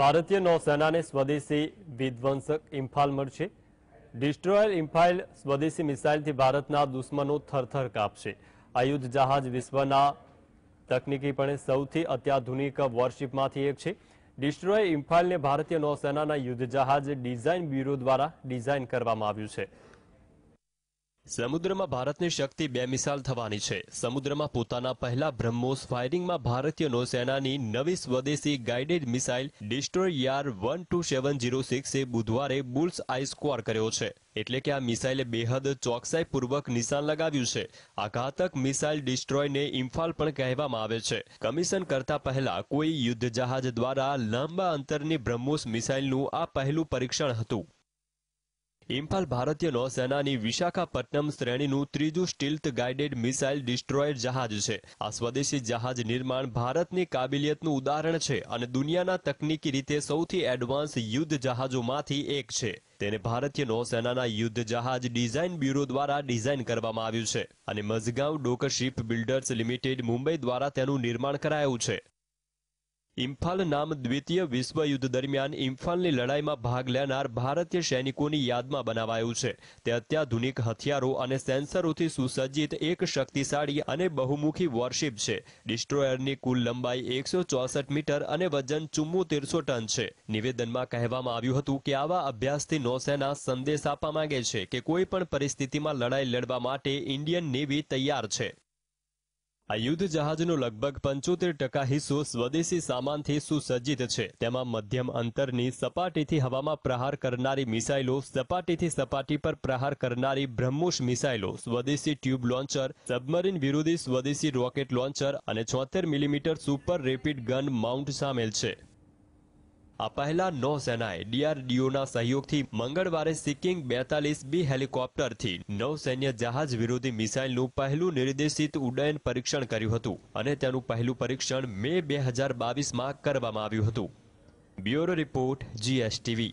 ભારતીય નૌસેનાને સ્વદેશી વિધ્વંસક ઇમ્ફાલ મળશે ડિસ્ટ્રોયર ઇમ્ફાઇલ સ્વદેશી મિસાઇલથી ભારતના દુશ્મનો થરથર કાપશે આ યુદ્ધ જહાજ વિશ્વના તકનીકીપણે સૌથી અત્યાધુનિક વોરશિપમાંથી એક છે ડિસ્ટ્રોયર ઇમ્ફાઇલને ભારતીય નૌસેનાના યુદ્ધ જહાજ ડિઝાઇન બ્યુરો દ્વારા ડિઝાઇન કરવામાં આવ્યું છે સમુદ્રમાં ભારતની શક્તિ બે બેમિસાલ થવાની છે સમુદ્રમાં પોતાના પહેલા બ્રહ્મોસ ફાયરિંગમાં ભારતીય નૌસેનાની નવી સ્વદેશી guided missile destroyer one two seven zero સિક્સે બુધવારે બુલ્સ આઈ સ્કોર કર્યો છે એટલે કે આ મિસાઇલે બેહદ ચોકસાઈપૂર્વક નિશાન લગાવ્યું છે આ ઘાતક મિસાઇલ ડિસ્ટ્રોયને ઇમ્ફાલ પણ કહેવામાં આવે છે કમિશન કરતા પહેલા કોઈ યુદ્ધ જહાજ દ્વારા લાંબા અંતરની બ્રહ્મોસ મિસાઇલનું આ પહેલું પરીક્ષણ હતું ઇમ્ફાલ ભારતીય નૌસેનાની વિશાખાપટ્ટનમ શ્રેણીનું ત્રીજું સ્ટીલ્થ ગાઇડેડ મિસાઇલ ડિસ્ટ્રોયર જહાજ છે આ સ્વદેશી જહાજ નિર્માણ ભારતની કાબિલિયતનું ઉદાહરણ છે અને દુનિયાના તકનીકી રીતે સૌથી એડવાન્સ યુદ્ધ જહાજોમાંથી એક છે તેને ભારતીય નૌસેનાના યુદ્ધ જહાજ ડિઝાઇન બ્યુરો દ્વારા ડિઝાઇન કરવામાં આવ્યું છે અને Mazagon dock builders limited Mumbai દ્વારા તેનું નિર્માણ કરાયું છે ઇમ્ફાલ નામ દ્વિતીય વિશ્વ યુદ્ધ દરમિયાન ઇમ્ફાલની લડાઈમાં ભાગ લેનાર ભારતીય સૈનિકોની યાદમાં બનાવાયું છે તે અત્યાધુનિક હથિયારો અને સેન્સરોથી સુસજ્જિત એક શક્તિશાળી અને બહુમુખી વોરશિપ છે ડિસ્ટ્રોયરની કુલ લંબાઈ એકસો મીટર અને વજન ચુમ્મોતેરસો ટન છે નિવેદનમાં કહેવામાં આવ્યું હતું કે આવા અભ્યાસથી નૌસેના સંદેશ આપવા માંગે છે કે કોઈ પણ પરિસ્થિતિમાં લડાઈ લડવા માટે ઇન્ડિયન નેવી તૈયાર છે આ યુદ્ધ જહાજનો લગભગ પંચોતેર ટકા હિસ્સો સ્વદેશી સામાનથી સુસજ્જિત છે તેમાં મધ્યમ અંતરની સપાટીથી હવામાં પ્રહાર કરનારી મિસાઇલો સપાટીથી સપાટી પર પ્રહાર કરનારી બ્રહ્મોસ મિસાઇલો સ્વદેશી ટ્યુબ લોન્ચર સબમરીન વિરોધી સ્વદેશી રોકેટ લોન્ચર અને છોતેર millimetre super rapid gun mount સામેલ છે આ પહેલા નૌસેનાએ ડીઆરડીઓના સહયોગથી મંગળવારે સિક્કિંગ બેતાલીસ બી હેલિકોપ્ટરથી નૌ સૈન્ય જહાજ વિરોધી મિસાઇલનું પહેલું નિર્દેશિત ઉડ્ડયન પરીક્ષણ કર્યું હતું અને તેનું પહેલું પરીક્ષણ મે બે હજાર બાવીસમાં કરવામાં આવ્યું હતું બ્યુરો રિપોર્ટ જીએસટીવી